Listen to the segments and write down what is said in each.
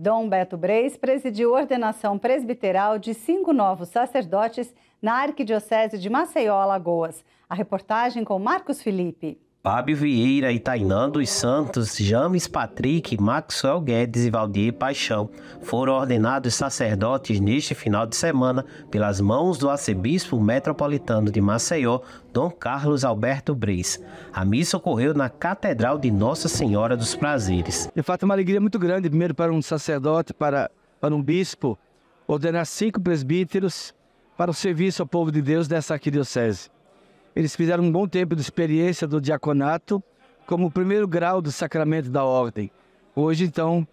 Dom Beto Breis presidiu ordenação presbiteral de cinco novos sacerdotes na Arquidiocese de Maceió, Alagoas. A reportagem com Marcos Felipe. Fábio Vieira, Itainan dos Santos, James Patrick, Maxwell Guedes e Valdir Paixão foram ordenados sacerdotes neste final de semana pelas mãos do arcebispo metropolitano de Maceió, Dom Carlos Alberto Breis. A missa ocorreu na Catedral de Nossa Senhora dos Prazeres. De fato, é uma alegria muito grande, primeiro para um sacerdote, para, para um bispo, ordenar cinco presbíteros para o serviço ao povo de Deus dessa arquidiocese. Eles fizeram um bom tempo de experiência do diaconato como primeiro grau do sacramento da ordem. Hoje, então,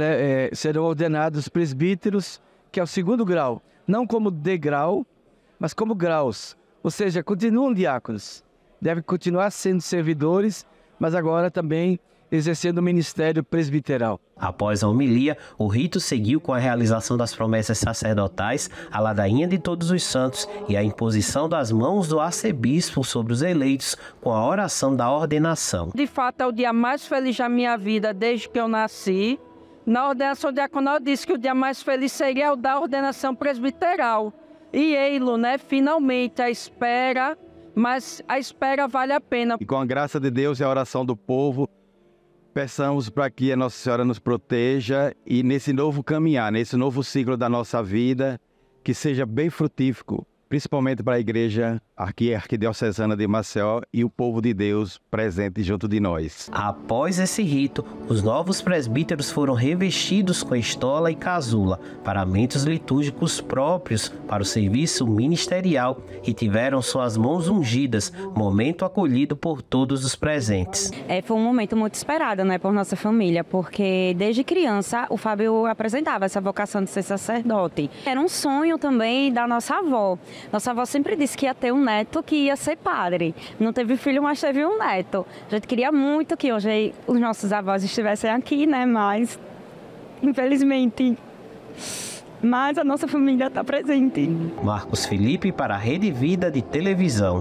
é, serão ordenados presbíteros, que é o segundo grau, não como degrau, mas como graus. Ou seja, continuam diáconos, devem continuar sendo servidores, mas agora também exercendo o ministério presbiteral. Após a homilia, o rito seguiu com a realização das promessas sacerdotais, a ladainha de todos os santos e a imposição das mãos do arcebispo sobre os eleitos com a oração da ordenação. De fato, é o dia mais feliz da minha vida desde que eu nasci. Na ordenação diaconal disse que o dia mais feliz seria o da ordenação presbiteral. E ei-lo, né? Finalmente a espera, mas a espera vale a pena. E com a graça de Deus e a oração do povo, Peçamos para que a Nossa Senhora nos proteja e nesse novo caminhar, nesse novo ciclo da nossa vida, que seja bem frutífico, principalmente para a igreja aqui Arquidiocesana de Maceió e o povo de Deus presente junto de nós. Após esse rito, os novos presbíteros foram revestidos com estola e casula, paramentos litúrgicos próprios para o serviço ministerial e tiveram suas mãos ungidas, momento acolhido por todos os presentes. É, foi um momento muito esperado né, por nossa família, porque desde criança o Fábio apresentava essa vocação de ser sacerdote. Era um sonho também da nossa avó. Nossa avó sempre disse que ia ter um neto neto que ia ser padre. Não teve filho, mas teve um neto. A gente queria muito que hoje os nossos avós estivessem aqui, né? Mas, infelizmente. Mas a nossa família está presente. Marcos Felipe para a Rede Vida de Televisão.